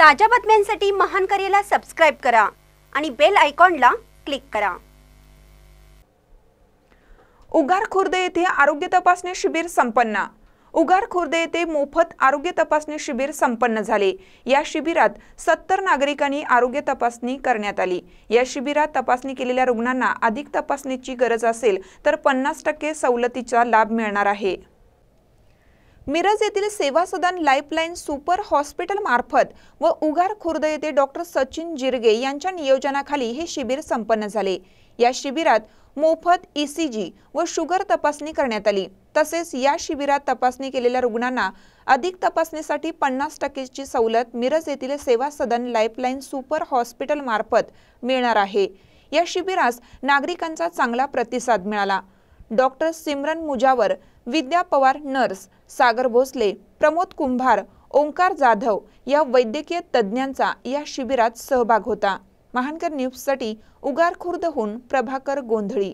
ताज्या बातम्यांसाठी महान करेला सबस्क्राईब करा आणि बेल आयकॉनला क्लिक करा उगार खुर्द येथे आरोग्य तपासणी शिबिर संपन्न उगार खुर्द येथे मोफत आरोग्य तपासणी शिबिर संपन्न झाले या शिबिरात सत्तर नागरिकांनी आरोग्य तपासणी करण्यात आली या शिबिरात तपासणी केलेल्या रुग्णांना अधिक तपासणीची गरज असेल तर पन्नास टक्के सवलतीचा लाभ मिळणार आहे मिरज येथील सेवा सदन लाईफलाईन सुपर हॉस्पिटल मार्फत व उगार खुर्द येथे डॉक्टर सचिन जिरगे यांच्या नियोजनाखाली हे शिबिर संपन्न झाले या शिबिरात मोफत ईसीजी e व शुगर तपासणी करण्यात आली तसेच या शिबिरात तपासणी केलेल्या रुग्णांना अधिक तपासणीसाठी पन्नास टक्केची सवलत मिरज येथील सेवा सदन लाईफलाईन सुपर हॉस्पिटल मार्फत मिळणार आहे या शिबिरास नागरिकांचा चांगला प्रतिसाद मिळाला डॉक्टर सिमरन मुजावर विद्या पवार नर्स सागर भोसले प्रमोद कुंभार ओंकार जाधव या वैद्यकीय तज्ज्ञांचा या शिबिरात सहभाग होता महानकर न्यूजसाठी उगार खुर्दहून प्रभाकर गोंधळी